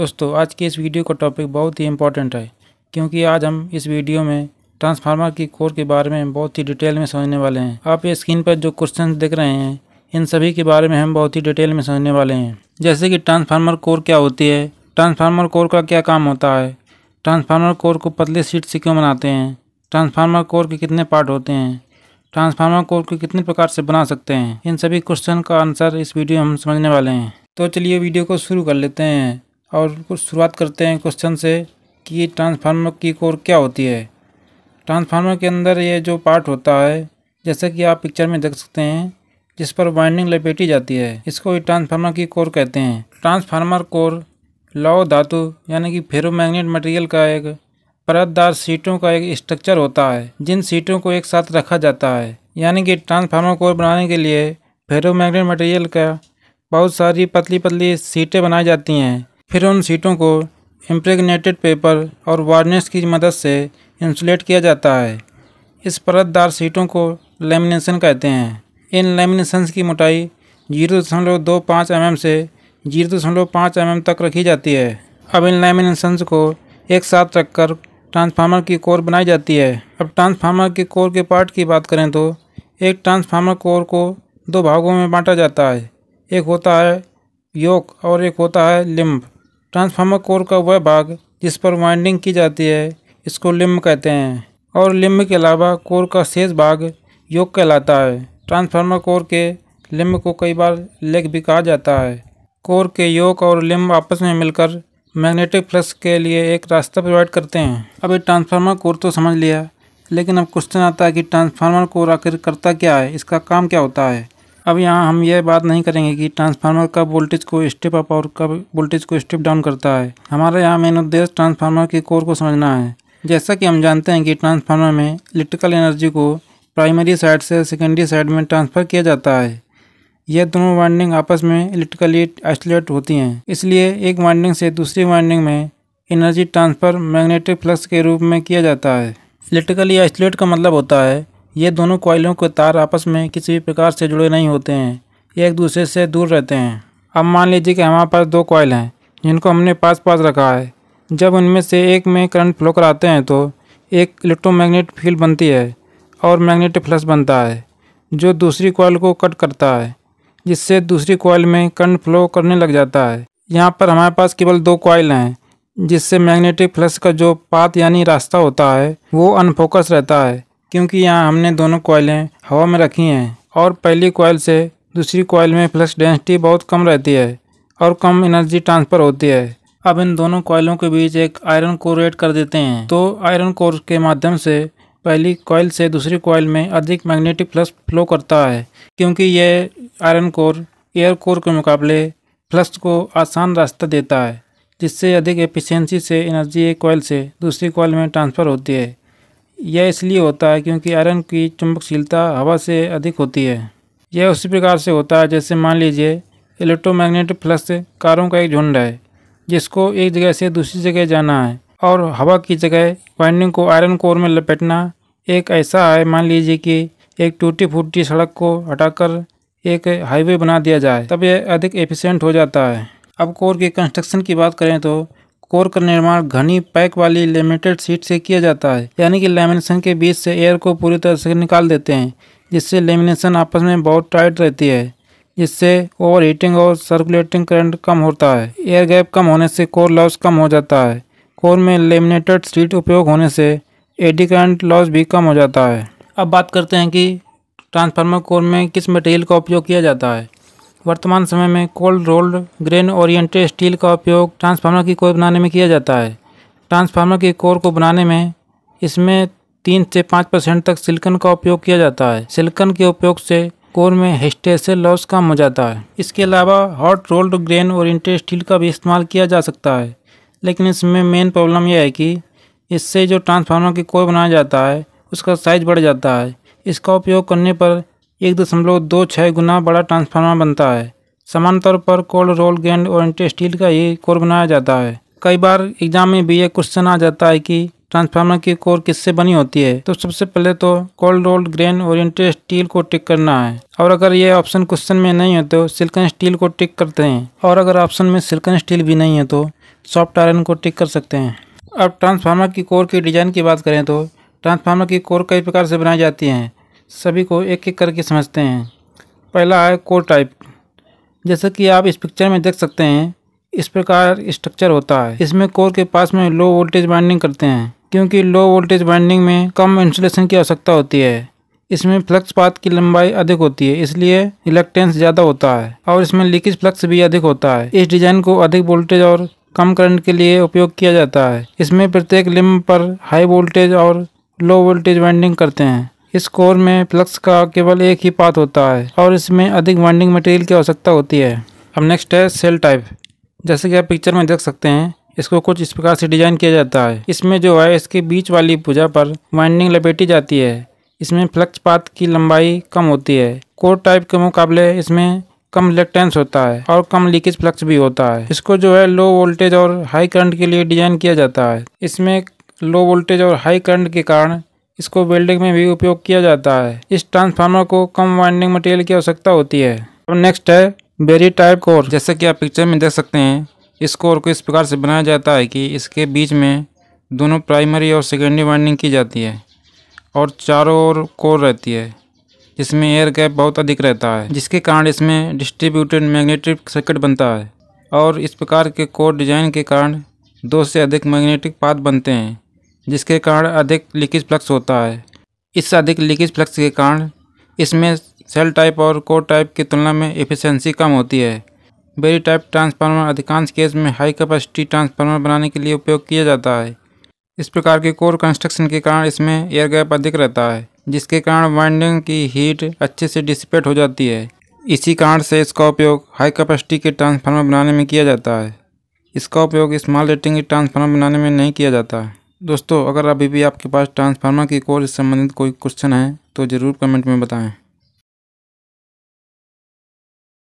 दोस्तों आज के इस वीडियो का टॉपिक बहुत ही इम्पोर्टेंट है क्योंकि आज हम इस वीडियो में ट्रांसफार्मर की कोर के बारे में बहुत ही डिटेल में समझने वाले हैं आप ये स्क्रीन पर जो क्वेश्चन देख रहे हैं इन सभी के बारे में हम बहुत ही डिटेल में समझने वाले हैं जैसे कि ट्रांसफार्मर कोर क्या होती है ट्रांसफार्मर कोर का क्या काम होता है ट्रांसफार्मर कोर को पतले सीट से क्यों बनाते हैं ट्रांसफार्मर कोर के कितने पार्ट होते हैं ट्रांसफार्मर कोर को कितने प्रकार से बना सकते हैं इन सभी क्वेश्चन का आंसर इस वीडियो में हम समझने वाले हैं तो चलिए वीडियो को शुरू कर लेते हैं और कुछ शुरुआत करते हैं क्वेश्चन से कि ट्रांसफार्मर की कोर क्या होती है ट्रांसफार्मर के अंदर ये जो पार्ट होता है जैसा कि आप पिक्चर में देख सकते हैं जिस पर वाइंडिंग लपेटी जाती है इसको ही ट्रांसफार्मर की कोर कहते हैं ट्रांसफार्मर कोर लौ धातु यानी कि फेरोमैग्नेट मटेरियल का एक परतदार सीटों का एक स्ट्रक्चर होता है जिन सीटों को एक साथ रखा जाता है यानी कि ट्रांसफार्मर कोर बनाने के लिए फेरोमैग्नेट मटेरियल का बहुत सारी पतली पतली सीटें बनाई जाती हैं फिर उन सीटों को इम्प्रेगनेटेड पेपर और वार्निश की मदद से इंसुलेट किया जाता है इस परतदार सीटों को लेमिनेशन कहते हैं इन लेमिनेशन की मोटाई जीरो दशमलव दो पाँच एम से जीरो दशमलव पाँच एम तक रखी जाती है अब इन लेमिनेशन को एक साथ रखकर ट्रांसफार्मर की कोर बनाई जाती है अब ट्रांसफार्मर के कोर के पार्ट की बात करें तो एक ट्रांसफार्मर कोर को दो भागों में बांटा जाता है एक होता है योक और एक होता है लिम्ब ट्रांसफार्मर कोर का वह भाग जिस पर वाइंडिंग की जाती है इसको लिम्ब कहते हैं और लिम्ब के अलावा कोर का शेष भाग योग कहलाता है ट्रांसफार्मर कोर के लिम्ब को कई बार लेग भी कहा जाता है कोर के योग और लिम्ब आपस में मिलकर मैग्नेटिक फ्लक्स के लिए एक रास्ता प्रोवाइड करते हैं अब ट्रांसफार्मर कोर तो समझ लिया लेकिन अब क्वेश्चन आता है कि ट्रांसफार्मर कोर आखिर करता क्या है इसका काम क्या होता है अब यहाँ हम यह बात नहीं करेंगे कि ट्रांसफार्मर कब वोल्टेज को स्टेप अप और कब वोल्टेज को स्टेप डाउन करता है हमारे यहाँ मेन उद्देश्य ट्रांसफार्मर के कोर को समझना है जैसा कि हम जानते हैं कि ट्रांसफार्मर में इलेक्ट्रिकल एनर्जी को प्राइमरी साइड से सेकेंडरी साइड में ट्रांसफ़र किया जाता है यह दोनों वाइंडिंग आपस में इलेक्ट्रिकली आइसोलेट होती हैं इसलिए एक वाइंडिंग से दूसरी वाइंडिंग में एनर्जी ट्रांसफ़र मैग्नेटिक फ्लक्स के रूप में किया जाता है इलेक्ट्रिकली आइसोलेट का मतलब होता है ये दोनों कॉयलों के तार आपस में किसी भी प्रकार से जुड़े नहीं होते हैं ये एक दूसरे से दूर रहते हैं अब मान लीजिए कि हमारे पास दो कॉयल हैं जिनको हमने पास पास रखा है जब उनमें से एक में करंट फ्लो कराते हैं तो एक इलेक्ट्रोमैग्नेट फील्ड बनती है और मैग्नेटिक फ्लस बनता है जो दूसरी कॉयल को कट करता है जिससे दूसरी कॉयल में करंट फ्लो करने लग जाता है यहाँ पर हमारे पास केवल दो कॉयल हैं जिससे मैग्नेटिक फ्लक्स का जो पात यानी रास्ता होता है वो अनफोकस रहता है क्योंकि यहाँ हमने दोनों कोयलें हवा में रखी हैं और पहली कोयल से दूसरी कोयल में फ्लक्स डेंसिटी बहुत कम रहती है और कम एनर्जी ट्रांसफ़र होती है अब इन दोनों कोयलों के बीच एक आयरन कोर एड कर देते हैं तो आयरन कोर के माध्यम से पहली कॉयल से दूसरी कॉयल में अधिक मैग्नेटिक फ्लक्स फ्लो करता है क्योंकि यह आयरन कोर एयर कोर के मुकाबले फ्लक्स को आसान रास्ता देता है जिससे अधिक एफिशिएंसी से एनर्जी एक कॉयल से दूसरी कॉयल में ट्रांसफ़र होती है यह इसलिए होता है क्योंकि आयरन की चुंबकशीलता हवा से अधिक होती है यह उसी प्रकार से होता है जैसे मान लीजिए इलेक्ट्रोमैग्नेटिक फ्लक्स कारों का एक झुंड है जिसको एक जगह से दूसरी जगह जाना है और हवा की जगह वाइंडिंग को आयरन कोर में लपेटना एक ऐसा है मान लीजिए कि एक टूटी फूटी सड़क को हटाकर एक हाईवे बना दिया जाए तब यह अधिक एफिशिएंट हो जाता है अब कोर के कंस्ट्रक्शन की बात करें तो कोर का निर्माण घनी पैक वाली लेमिनेटेड सीट से किया जाता है यानी कि लेमिनेशन के बीच से एयर को पूरी तरह से निकाल देते हैं जिससे लेमिनेशन आपस में बहुत टाइट रहती है जिससे ओवर हीटिंग और सर्कुलेटिंग करंट कम होता है एयर गैप कम होने से कोर लॉस कम हो जाता है कोर में लेमिनेटेड सीट उपयोग होने से एडी करंट लॉस भी कम हो जाता है अब बात करते हैं कि ट्रांसफार्मर कोर में किस मटेरियल का उपयोग किया जाता है वर्तमान समय में cold rolled grain oriented steel का उपयोग ट्रांसफार्मर की कोर बनाने में किया जाता है ट्रांसफार्मर के कोर को बनाने में इसमें तीन से पाँच परसेंट तक सिल्कन का उपयोग किया जाता है सिल्कन के उपयोग से कोर में हिस्टेसल लॉस कम हो जाता है इसके अलावा hot rolled grain oriented steel का भी इस्तेमाल किया जा सकता है लेकिन इसमें मेन प्रॉब्लम यह है कि इससे जो ट्रांसफार्मर की कोर बनाया जाता है उसका साइज बढ़ जाता है इसका उपयोग करने पर एक दशमलव दो छः गुना बड़ा ट्रांसफार्मर बनता है समान तौर पर कोल्ड रोल गेंद और एंटी स्टील का ही कोर बनाया जाता है कई बार एग्जाम में भी ये क्वेश्चन आ जाता है कि ट्रांसफार्मर की कोर किससे बनी होती है तो सबसे पहले तो कोल्ड रोल्ड ग्रेन और इंटर स्टील को टिक करना है और अगर ये ऑप्शन क्वेश्चन में नहीं है तो सिल्कन स्टील को टिक करते हैं और अगर ऑप्शन में सिल्कन स्टील भी नहीं है तो सॉफ्ट आयरन को टिक कर सकते हैं अब ट्रांसफार्मर की कोर की डिज़ाइन की बात करें तो ट्रांसफार्मर की कोर कई प्रकार से बनाई जाती हैं सभी को एक एक करके समझते हैं पहला है कोर टाइप जैसा कि आप इस पिक्चर में देख सकते हैं इस प्रकार स्ट्रक्चर होता है इसमें कोर के पास में लो वोल्टेज बाइंडिंग करते हैं क्योंकि लो वोल्टेज बाइंडिंग में कम इंसुलेशन की आवश्यकता होती है इसमें फ्लक्स पाथ की लंबाई अधिक होती है इसलिए इलेक्ट्रेंस ज़्यादा होता है और इसमें लीकेज फ्लक्स भी अधिक होता है इस डिज़ाइन को अधिक वोल्टेज और कम करंट के लिए उपयोग किया जाता है इसमें प्रत्येक लिम्ब पर हाई वोल्टेज और लो वोल्टेज वाइंडिंग करते हैं इस कोर में फ्लक्स का केवल एक ही पाथ होता है और इसमें अधिक वाइंडिंग मटेरियल की आवश्यकता होती है अब नेक्स्ट है सेल टाइप जैसे कि आप पिक्चर में देख सकते हैं इसको कुछ इस प्रकार से डिजाइन किया जाता है इसमें जो है इसके बीच वाली पूजा पर वाइंडिंग लपेटी जाती है इसमें फ्लक्स पाथ की लंबाई कम होती है कोर टाइप के मुकाबले इसमें कम रिलेक्टेंस होता है और कम लीकेज फ्लक्स भी होता है इसको जो है लो वोल्टेज और हाई करंट के लिए डिजाइन किया जाता है इसमें लो वोल्टेज और हाई करंट के कारण इसको वेल्डिंग में भी उपयोग किया जाता है इस ट्रांसफार्मर को कम वाइंडिंग मटेरियल की आवश्यकता होती है अब नेक्स्ट है बेरी टाइप कोर जैसे कि आप पिक्चर में देख सकते हैं इस कोर को इस प्रकार से बनाया जाता है कि इसके बीच में दोनों प्राइमरी और सेकेंडरी वाइंडिंग की जाती है और चारों ओर कोर रहती है इसमें एयर गैप बहुत अधिक रहता है जिसके कारण इसमें डिस्ट्रीब्यूटेड मैग्नेटिक सर्किट बनता है और इस प्रकार के कोर डिज़ाइन के कारण दो से अधिक मैग्नेटिक पाथ बनते हैं जिसके कारण अधिक लीकेज फ्लक्स होता है इस अधिक लीकेज फ्लक्स के कारण इसमें सेल टाइप और कोर टाइप की तुलना में एफिशिएंसी कम होती है बेरी टाइप ट्रांसफार्मर अधिकांश केस में हाई कैपेसिटी ट्रांसफार्मर बनाने के लिए उपयोग किया जाता है इस प्रकार के कोर कंस्ट्रक्शन के कारण इसमें एयर गैप अधिक रहता है जिसके कारण वाइंडिंग की हीट अच्छे से डिसिपेट हो जाती है इसी कारण से इसका उपयोग हाई कैपेसिटी के ट्रांसफार्मर बनाने में किया जाता है इसका उपयोग स्मॉल रेटिंग के ट्रांसफार्मर बनाने में नहीं किया जाता है दोस्तों अगर अभी भी आपके पास ट्रांसफार्मर की कोर से संबंधित कोई क्वेश्चन है तो ज़रूर कमेंट में बताएं